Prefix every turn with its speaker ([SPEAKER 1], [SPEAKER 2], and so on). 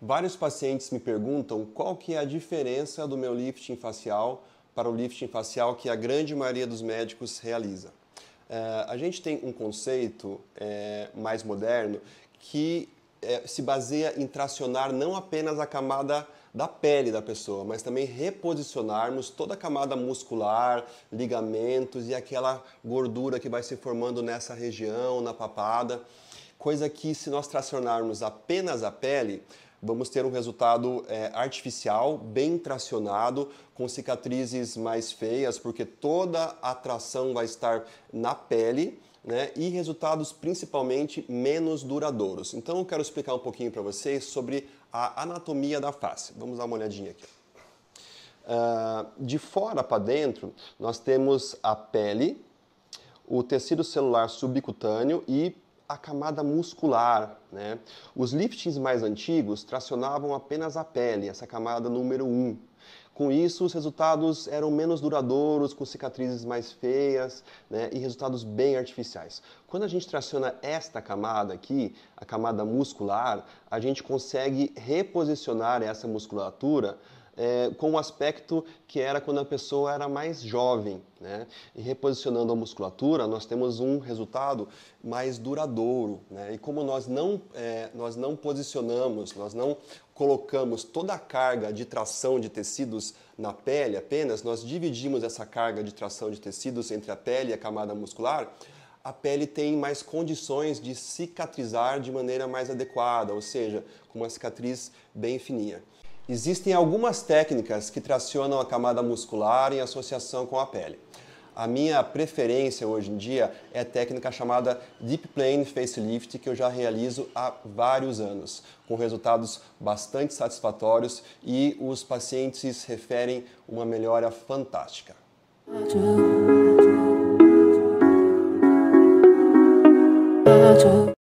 [SPEAKER 1] Vários pacientes me perguntam qual que é a diferença do meu lifting facial para o lifting facial que a grande maioria dos médicos realiza. É, a gente tem um conceito é, mais moderno que é, se baseia em tracionar não apenas a camada da pele da pessoa, mas também reposicionarmos toda a camada muscular, ligamentos e aquela gordura que vai se formando nessa região, na papada. Coisa que, se nós tracionarmos apenas a pele, vamos ter um resultado é, artificial, bem tracionado, com cicatrizes mais feias, porque toda a tração vai estar na pele. Né, e resultados principalmente menos duradouros. Então eu quero explicar um pouquinho para vocês sobre a anatomia da face. Vamos dar uma olhadinha aqui. Uh, de fora para dentro, nós temos a pele, o tecido celular subcutâneo e a camada muscular. Né? Os liftings mais antigos tracionavam apenas a pele, essa camada número 1. Um. Com isso, os resultados eram menos duradouros, com cicatrizes mais feias né? e resultados bem artificiais. Quando a gente traciona esta camada aqui, a camada muscular, a gente consegue reposicionar essa musculatura é, com o aspecto que era quando a pessoa era mais jovem. Né? E reposicionando a musculatura, nós temos um resultado mais duradouro. Né? E como nós não, é, nós não posicionamos, nós não colocamos toda a carga de tração de tecidos na pele apenas, nós dividimos essa carga de tração de tecidos entre a pele e a camada muscular, a pele tem mais condições de cicatrizar de maneira mais adequada, ou seja, com uma cicatriz bem fininha. Existem algumas técnicas que tracionam a camada muscular em associação com a pele. A minha preferência hoje em dia é a técnica chamada Deep Plane Facelift, que eu já realizo há vários anos, com resultados bastante satisfatórios e os pacientes referem uma melhora fantástica.